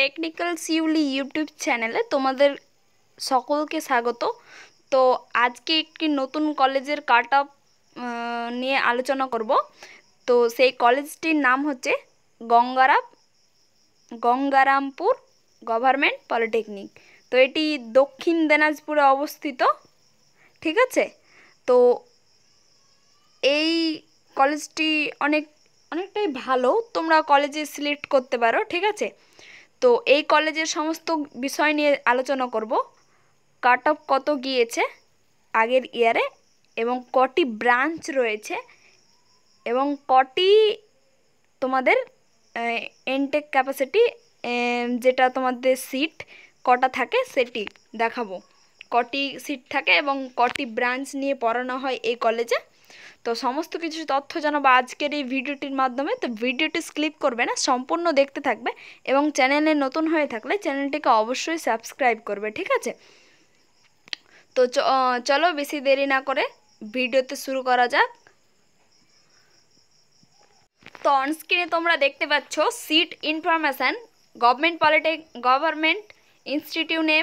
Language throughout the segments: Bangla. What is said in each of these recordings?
টেকনিক্যাল সিউলি ইউটিউব চ্যানেলে তোমাদের সকলকে স্বাগত তো আজকে একটি নতুন কলেজের কাট নিয়ে আলোচনা করব তো সেই কলেজটির নাম হচ্ছে গঙ্গারাম গঙ্গারামপুর গভর্নমেন্ট পলিটেকনিক তো এটি দক্ষিণ দিনাজপুরে অবস্থিত ঠিক আছে তো এই কলেজটি অনেক অনেকটাই ভালো তোমরা কলেজে সিলেক্ট করতে পারো ঠিক আছে তো এই কলেজের সমস্ত বিষয় নিয়ে আলোচনা করব কাট অফ কত গিয়েছে আগের ইয়ারে এবং কটি ব্রাঞ্চ রয়েছে এবং কটি তোমাদের এনটেক ক্যাপাসিটি যেটা তোমাদের সিট কটা থাকে সেটি দেখাবো কটি সিট থাকে এবং কটি ব্রাঞ্চ নিয়ে পড়ানো হয় এই কলেজে তো সমস্ত কিছু তথ্য জানাবো আজকের এই ভিডিওটির মাধ্যমে তো ভিডিওটি স্ক্লিপ করবে না সম্পূর্ণ দেখতে থাকবে এবং চ্যানেলে নতুন হয়ে থাকলে চ্যানেলটিকে অবশ্যই সাবস্ক্রাইব করবে ঠিক আছে তো চলো বেশি দেরি না করে ভিডিওতে শুরু করা যাক তো অনস্ক্রিনে তোমরা দেখতে পাচ্ছ seat information government polytech government ইনস্টিটিউটে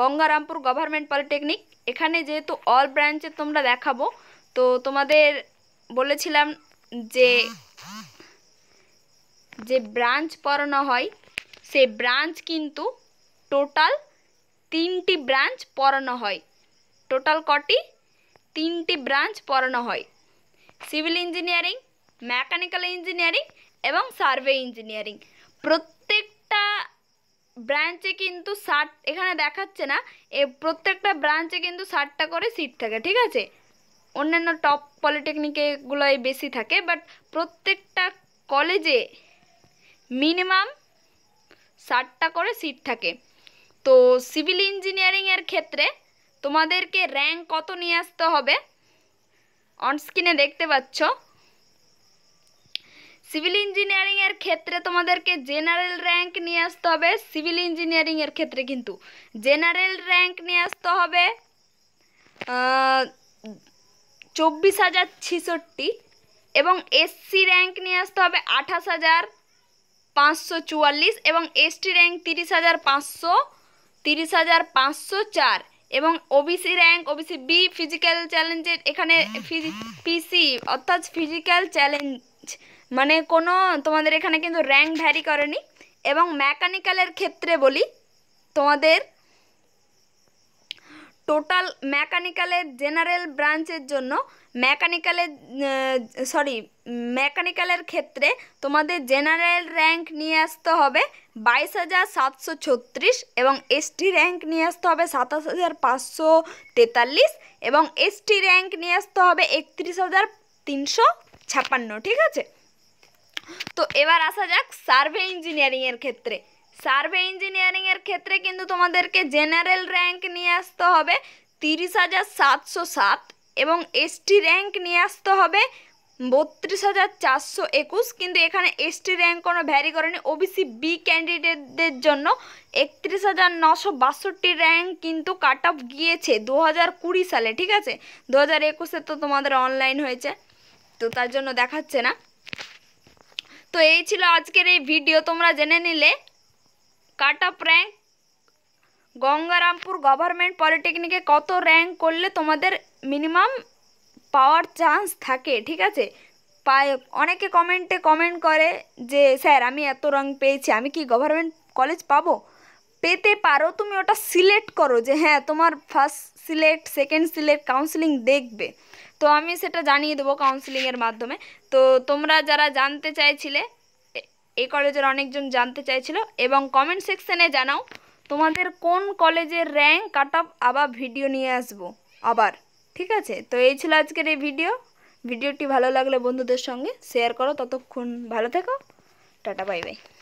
গঙ্গারামপুর গভর্নমেন্ট পলিটেকনিক এখানে যেহেতু অল ব্রাঞ্চে তোমরা দেখাবো তো তোমাদের বলেছিলাম যে যে ব্রাঞ্চ পড়ানো হয় সে ব্রাঞ্চ কিন্তু টোটাল তিনটি ব্রাঞ্চ পড়ানো হয় টোটাল কটি তিনটি ব্রাঞ্চ পড়ানো হয় সিভিল ইঞ্জিনিয়ারিং মেকানিক্যাল ইঞ্জিনিয়ারিং এবং সার্ভে ইঞ্জিনিয়ারিং প্রত্যেকটা ব্রাঞ্চে কিন্তু ষাট এখানে দেখাচ্ছে না এ প্রত্যেকটা ব্রাঞ্চে কিন্তু ষাটটা করে সিট থাকে ঠিক আছে অন্যান্য টপ পলিটেকনিকে এগুলোয় বেশি থাকে বাট প্রত্যেকটা কলেজে মিনিমাম ষাটটা করে সিট থাকে তো সিভিল ইঞ্জিনিয়ারিংয়ের ক্ষেত্রে তোমাদেরকে র্যাঙ্ক কত নিয়ে আসতে হবে অনস্ক্রিনে দেখতে পাচ্ছ সিভিল ইঞ্জিনিয়ারিংয়ের ক্ষেত্রে তোমাদেরকে জেনারেল র্যাঙ্ক নিয়ে আসতে হবে সিভিল ইঞ্জিনিয়ারিংয়ের ক্ষেত্রে কিন্তু জেনারেল র্যাঙ্ক নিয়ে আসতে হবে চব্বিশ হাজার ছেষট্টি এবং এসসি র্যাঙ্ক নিয়ে আসতে হবে আঠাশ হাজার পাঁচশো চুয়াল্লিশ এবং এসটি র্যাঙ্ক তিরিশ হাজার পাঁচশো তিরিশ হাজার পাঁচশো চার এবং OBC rank OBC B physical চ্যালেঞ্জের এখানে পিসি অর্থাৎ ফিজিক্যাল চ্যালেঞ্জ মানে কোনো তোমাদের এখানে কিন্তু র্যাঙ্ক ভ্যারি করেনি এবং মেকানিক্যালের ক্ষেত্রে বলি তোমাদের টোটাল মেকানিক্যালের জেনারেল ব্রাঞ্চের জন্য মেকানিক্যালের সরি মেকানিক্যালের ক্ষেত্রে তোমাদের জেনারেল র্যাঙ্ক নিয়ে আসতে হবে বাইশ হাজার সাতশো ছত্রিশ এবং এসটি র্যাঙ্ক নিয়ে আসতে হবে সাতাশ হাজার পাঁচশো তেতাল্লিশ এবং এসটি র্যাঙ্ক নিয়ে আসতে হবে একত্রিশ হাজার তিনশো ছাপান্ন ঠিক আছে তো এবার আসা যাক সার্ভে ইঞ্জিনিয়ারিংয়ের ক্ষেত্রে সার্ভে ইঞ্জিনিয়ারিংয়ের ক্ষেত্রে কিন্তু তোমাদেরকে জেনারেল র্যাঙ্ক নিয়ে আসতে হবে তিরিশ হাজার সাতশো সাত এবং এসটি র্যাঙ্ক নিয়ে আসতে হবে বত্রিশ হাজার চারশো একুশ কিন্তু এখানে এসটি র্যাঙ্ক কোনো ভ্যারি করেনি ও সি বি ক্যান্ডিডেটদের জন্য একত্রিশ হাজার নশো বাষট্টি র্যাঙ্ক কিন্তু কাট অফ গিয়েছে দু হাজার কুড়ি সালে ঠিক আছে দু হাজার একুশে তো তোমাদের অনলাইন হয়েছে তো তার জন্য দেখাচ্ছে না তো এই ছিল আজকের এই ভিডিও তোমরা জেনে নিলে কাটা র্যাঙ্ক গঙ্গারামপুর গভর্নমেন্ট পলিটেকনিকে কত র্যাঙ্ক করলে তোমাদের মিনিমাম পাওয়ার চান্স থাকে ঠিক আছে পায় অনেকে কমেন্টে কমেন্ট করে যে স্যার আমি এত র্যাঙ্ক পেয়েছি আমি কি গভর্নমেন্ট কলেজ পাবো পেতে পারো তুমি ওটা সিলেক্ট করো যে হ্যাঁ তোমার first select second select counselling দেখবে তো আমি সেটা জানিয়ে দেবো কাউন্সিলিংয়ের মাধ্যমে তো তোমরা যারা জানতে চাইছিলে এই কলেজের অনেকজন জানতে চাইছিল এবং কমেন্ট সেকশানে জানাও তোমাদের কোন কলেজের র্যাঙ্ক কাট আপ আবার ভিডিও নিয়ে আসব আবার ঠিক আছে তো এই ছিল আজকের এই ভিডিও ভিডিওটি ভালো লাগলে বন্ধুদের সঙ্গে শেয়ার করো ততক্ষণ ভালো থেকো টাটা বাই বাই